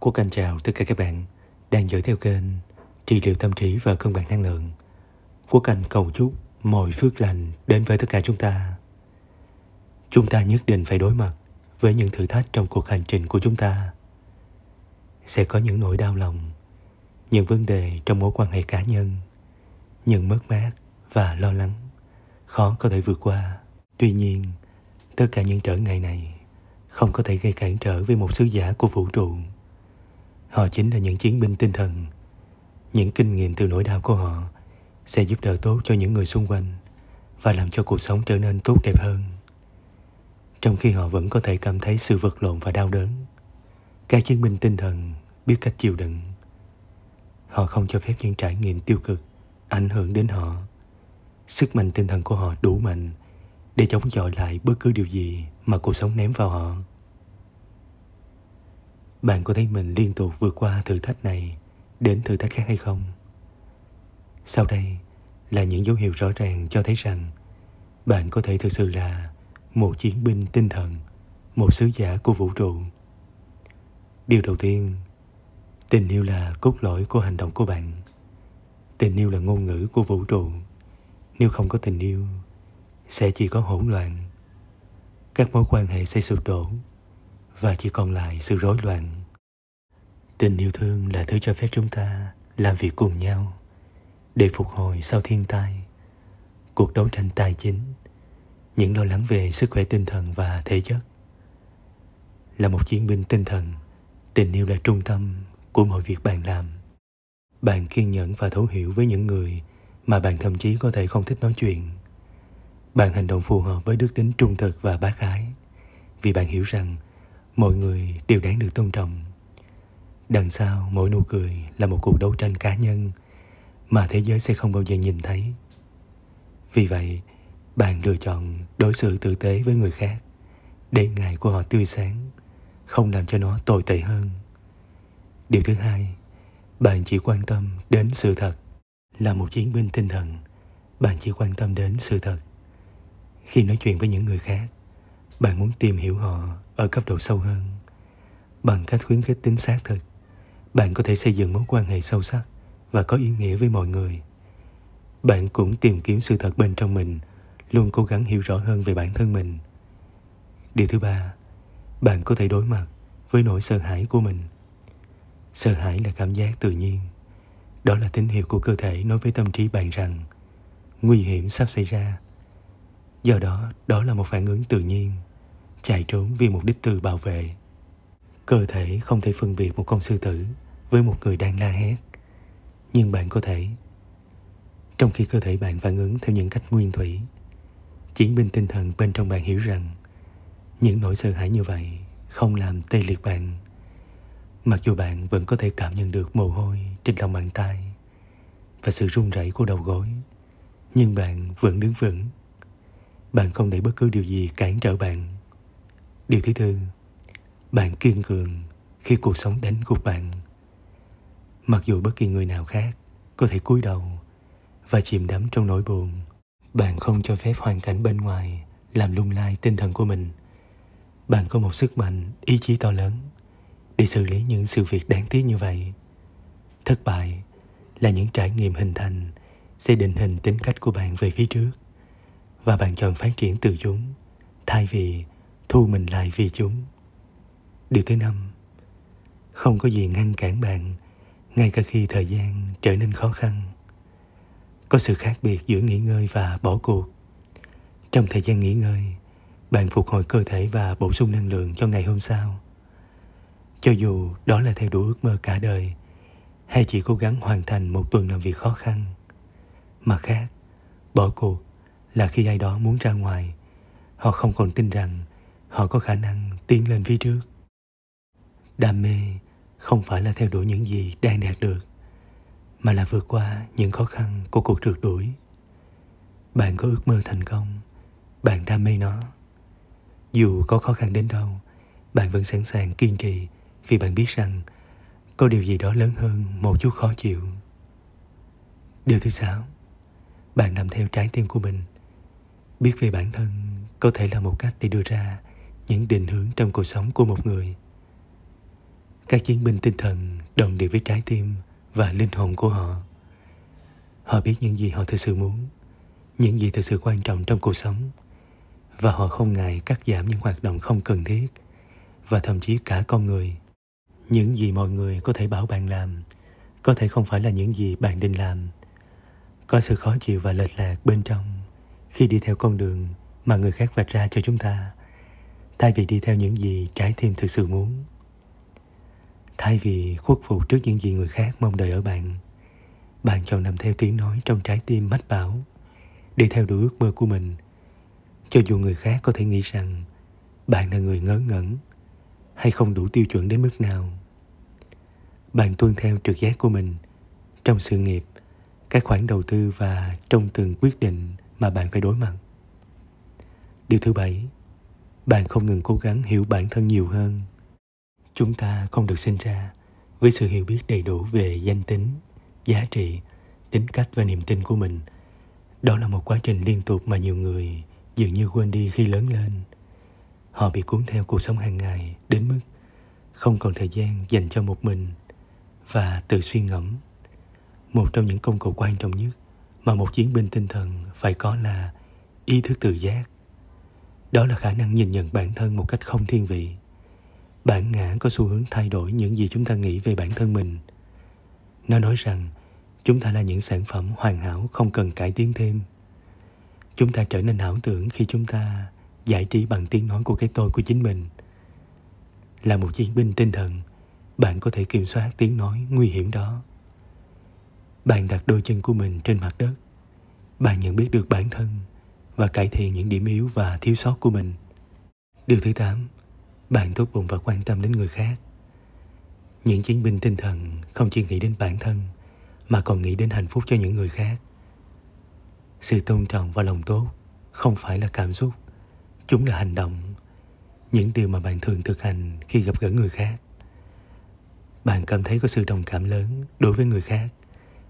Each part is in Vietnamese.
Quốc Anh chào tất cả các bạn đang dõi theo kênh Trị liệu tâm trí và cân bằng năng lượng. Quốc Anh cầu chúc mọi phước lành đến với tất cả chúng ta. Chúng ta nhất định phải đối mặt với những thử thách trong cuộc hành trình của chúng ta. Sẽ có những nỗi đau lòng, những vấn đề trong mối quan hệ cá nhân, những mất mát và lo lắng khó có thể vượt qua. Tuy nhiên, tất cả những trở ngại này không có thể gây cản trở với một sứ giả của vũ trụ Họ chính là những chiến binh tinh thần. Những kinh nghiệm từ nỗi đau của họ sẽ giúp đỡ tốt cho những người xung quanh và làm cho cuộc sống trở nên tốt đẹp hơn. Trong khi họ vẫn có thể cảm thấy sự vật lộn và đau đớn, các chiến binh tinh thần biết cách chịu đựng. Họ không cho phép những trải nghiệm tiêu cực ảnh hưởng đến họ. Sức mạnh tinh thần của họ đủ mạnh để chống chọi lại bất cứ điều gì mà cuộc sống ném vào họ. Bạn có thấy mình liên tục vượt qua thử thách này đến thử thách khác hay không? Sau đây là những dấu hiệu rõ ràng cho thấy rằng bạn có thể thực sự là một chiến binh tinh thần, một sứ giả của vũ trụ. Điều đầu tiên, tình yêu là cốt lõi của hành động của bạn. Tình yêu là ngôn ngữ của vũ trụ. Nếu không có tình yêu, sẽ chỉ có hỗn loạn. Các mối quan hệ sẽ sụp đổ và chỉ còn lại sự rối loạn. Tình yêu thương là thứ cho phép chúng ta làm việc cùng nhau để phục hồi sau thiên tai, cuộc đấu tranh tài chính, những lo lắng về sức khỏe tinh thần và thể chất. Là một chiến binh tinh thần, tình yêu là trung tâm của mọi việc bạn làm. Bạn kiên nhẫn và thấu hiểu với những người mà bạn thậm chí có thể không thích nói chuyện. Bạn hành động phù hợp với đức tính trung thực và bác ái, vì bạn hiểu rằng mọi người đều đáng được tôn trọng đằng sau mỗi nụ cười là một cuộc đấu tranh cá nhân mà thế giới sẽ không bao giờ nhìn thấy vì vậy bạn lựa chọn đối xử tử tế với người khác để ngày của họ tươi sáng không làm cho nó tồi tệ hơn điều thứ hai bạn chỉ quan tâm đến sự thật là một chiến binh tinh thần bạn chỉ quan tâm đến sự thật khi nói chuyện với những người khác bạn muốn tìm hiểu họ ở cấp độ sâu hơn bằng cách khuyến khích tính xác thực bạn có thể xây dựng mối quan hệ sâu sắc và có ý nghĩa với mọi người bạn cũng tìm kiếm sự thật bên trong mình luôn cố gắng hiểu rõ hơn về bản thân mình điều thứ ba bạn có thể đối mặt với nỗi sợ hãi của mình sợ hãi là cảm giác tự nhiên đó là tín hiệu của cơ thể nói với tâm trí bạn rằng nguy hiểm sắp xảy ra do đó đó là một phản ứng tự nhiên chạy trốn vì mục đích tự bảo vệ. Cơ thể không thể phân biệt một con sư tử với một người đang la hét, nhưng bạn có thể. Trong khi cơ thể bạn phản ứng theo những cách nguyên thủy, chiến binh tinh thần bên trong bạn hiểu rằng những nỗi sợ hãi như vậy không làm tê liệt bạn. Mặc dù bạn vẫn có thể cảm nhận được mồ hôi trên lòng bàn tay và sự run rẩy của đầu gối, nhưng bạn vẫn đứng vững. Bạn không để bất cứ điều gì cản trở bạn Điều thứ tư, bạn kiên cường khi cuộc sống đánh gục bạn. Mặc dù bất kỳ người nào khác có thể cúi đầu và chìm đắm trong nỗi buồn, bạn không cho phép hoàn cảnh bên ngoài làm lung lay tinh thần của mình. Bạn có một sức mạnh, ý chí to lớn để xử lý những sự việc đáng tiếc như vậy. Thất bại là những trải nghiệm hình thành sẽ định hình tính cách của bạn về phía trước và bạn chọn phát triển từ chúng thay vì thu mình lại vì chúng điều thứ năm không có gì ngăn cản bạn ngay cả khi thời gian trở nên khó khăn có sự khác biệt giữa nghỉ ngơi và bỏ cuộc trong thời gian nghỉ ngơi bạn phục hồi cơ thể và bổ sung năng lượng cho ngày hôm sau cho dù đó là theo đuổi ước mơ cả đời hay chỉ cố gắng hoàn thành một tuần làm việc khó khăn mà khác bỏ cuộc là khi ai đó muốn ra ngoài họ không còn tin rằng họ có khả năng tiến lên phía trước đam mê không phải là theo đuổi những gì đang đạt được mà là vượt qua những khó khăn của cuộc trượt đuổi bạn có ước mơ thành công bạn đam mê nó dù có khó khăn đến đâu bạn vẫn sẵn sàng kiên trì vì bạn biết rằng có điều gì đó lớn hơn một chút khó chịu điều thứ sáu bạn làm theo trái tim của mình biết về bản thân có thể là một cách để đưa ra những định hướng trong cuộc sống của một người. Các chiến binh tinh thần đồng điệu với trái tim và linh hồn của họ. Họ biết những gì họ thực sự muốn, những gì thực sự quan trọng trong cuộc sống và họ không ngại cắt giảm những hoạt động không cần thiết và thậm chí cả con người. Những gì mọi người có thể bảo bạn làm có thể không phải là những gì bạn định làm. Có sự khó chịu và lệch lạc bên trong khi đi theo con đường mà người khác vạch ra cho chúng ta thay vì đi theo những gì trái tim thực sự muốn thay vì khuất phục trước những gì người khác mong đợi ở bạn bạn chọn nằm theo tiếng nói trong trái tim mách bảo đi theo đuổi ước mơ của mình cho dù người khác có thể nghĩ rằng bạn là người ngớ ngẩn hay không đủ tiêu chuẩn đến mức nào bạn tuân theo trực giác của mình trong sự nghiệp các khoản đầu tư và trong từng quyết định mà bạn phải đối mặt điều thứ bảy bạn không ngừng cố gắng hiểu bản thân nhiều hơn chúng ta không được sinh ra với sự hiểu biết đầy đủ về danh tính giá trị tính cách và niềm tin của mình đó là một quá trình liên tục mà nhiều người dường như quên đi khi lớn lên họ bị cuốn theo cuộc sống hàng ngày đến mức không còn thời gian dành cho một mình và tự suy ngẫm một trong những công cụ quan trọng nhất mà một chiến binh tinh thần phải có là ý thức tự giác đó là khả năng nhìn nhận bản thân một cách không thiên vị bản ngã có xu hướng thay đổi những gì chúng ta nghĩ về bản thân mình nó nói rằng chúng ta là những sản phẩm hoàn hảo không cần cải tiến thêm chúng ta trở nên ảo tưởng khi chúng ta giải trí bằng tiếng nói của cái tôi của chính mình là một chiến binh tinh thần bạn có thể kiểm soát tiếng nói nguy hiểm đó bạn đặt đôi chân của mình trên mặt đất bạn nhận biết được bản thân và cải thiện những điểm yếu và thiếu sót của mình. Điều thứ 8. Bạn tốt bụng và quan tâm đến người khác. Những chiến binh tinh thần không chỉ nghĩ đến bản thân mà còn nghĩ đến hạnh phúc cho những người khác. Sự tôn trọng và lòng tốt không phải là cảm xúc, chúng là hành động, những điều mà bạn thường thực hành khi gặp gỡ người khác. Bạn cảm thấy có sự đồng cảm lớn đối với người khác,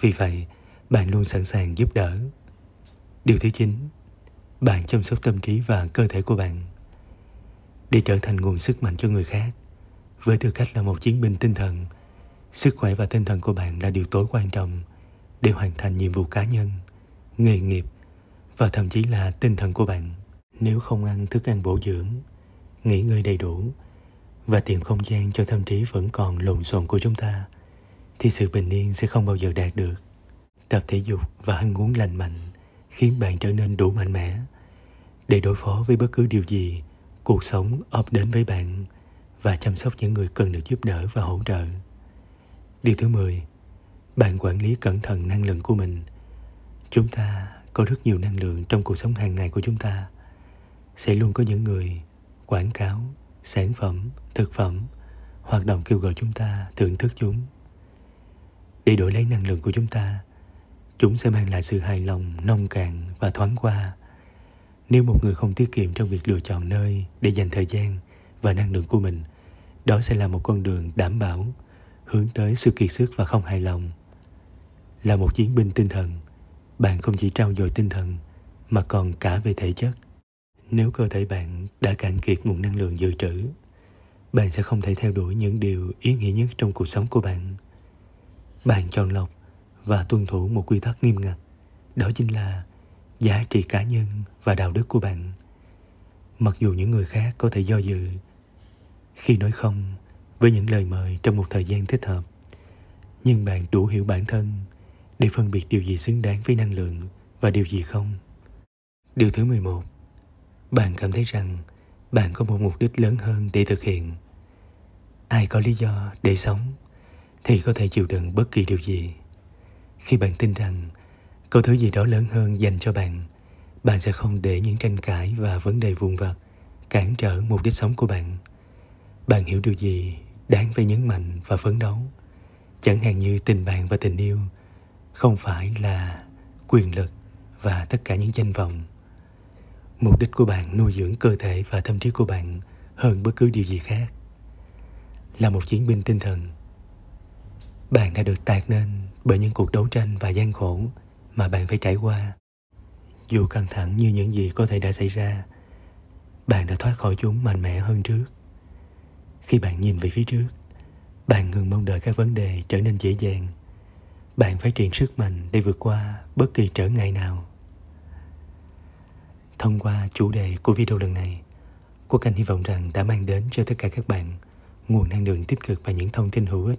vì vậy bạn luôn sẵn sàng giúp đỡ. Điều thứ 9, bạn chăm sóc tâm trí và cơ thể của bạn để trở thành nguồn sức mạnh cho người khác với tư cách là một chiến binh tinh thần sức khỏe và tinh thần của bạn là điều tối quan trọng để hoàn thành nhiệm vụ cá nhân nghề nghiệp và thậm chí là tinh thần của bạn nếu không ăn thức ăn bổ dưỡng nghỉ ngơi đầy đủ và tìm không gian cho tâm trí vẫn còn lộn xộn của chúng ta thì sự bình yên sẽ không bao giờ đạt được tập thể dục và ăn uống lành mạnh khiến bạn trở nên đủ mạnh mẽ để đối phó với bất cứ điều gì cuộc sống ập đến với bạn và chăm sóc những người cần được giúp đỡ và hỗ trợ. Điều thứ 10, bạn quản lý cẩn thận năng lượng của mình. Chúng ta có rất nhiều năng lượng trong cuộc sống hàng ngày của chúng ta. Sẽ luôn có những người quảng cáo, sản phẩm, thực phẩm, hoạt động kêu gọi chúng ta thưởng thức chúng. Để đổi lấy năng lượng của chúng ta, chúng sẽ mang lại sự hài lòng nông cạn và thoáng qua nếu một người không tiết kiệm trong việc lựa chọn nơi để dành thời gian và năng lượng của mình đó sẽ là một con đường đảm bảo hướng tới sự kiệt sức và không hài lòng là một chiến binh tinh thần bạn không chỉ trao dồi tinh thần mà còn cả về thể chất nếu cơ thể bạn đã cạn kiệt nguồn năng lượng dự trữ bạn sẽ không thể theo đuổi những điều ý nghĩa nhất trong cuộc sống của bạn bạn chọn lọc và tuân thủ một quy tắc nghiêm ngặt đó chính là giá trị cá nhân và đạo đức của bạn mặc dù những người khác có thể do dự khi nói không với những lời mời trong một thời gian thích hợp nhưng bạn đủ hiểu bản thân để phân biệt điều gì xứng đáng với năng lượng và điều gì không điều thứ 11 bạn cảm thấy rằng bạn có một mục đích lớn hơn để thực hiện ai có lý do để sống thì có thể chịu đựng bất kỳ điều gì khi bạn tin rằng có thứ gì đó lớn hơn dành cho bạn bạn sẽ không để những tranh cãi và vấn đề vụn vặt cản trở mục đích sống của bạn bạn hiểu điều gì đáng phải nhấn mạnh và phấn đấu chẳng hạn như tình bạn và tình yêu không phải là quyền lực và tất cả những danh vọng mục đích của bạn nuôi dưỡng cơ thể và tâm trí của bạn hơn bất cứ điều gì khác là một chiến binh tinh thần bạn đã được tạc nên bởi những cuộc đấu tranh và gian khổ mà bạn phải trải qua dù căng thẳng như những gì có thể đã xảy ra bạn đã thoát khỏi chúng mạnh mẽ hơn trước khi bạn nhìn về phía trước bạn ngừng mong đợi các vấn đề trở nên dễ dàng bạn phải truyền sức mạnh để vượt qua bất kỳ trở ngại nào thông qua chủ đề của video lần này quốc anh hy vọng rằng đã mang đến cho tất cả các bạn nguồn năng lượng tích cực và những thông tin hữu ích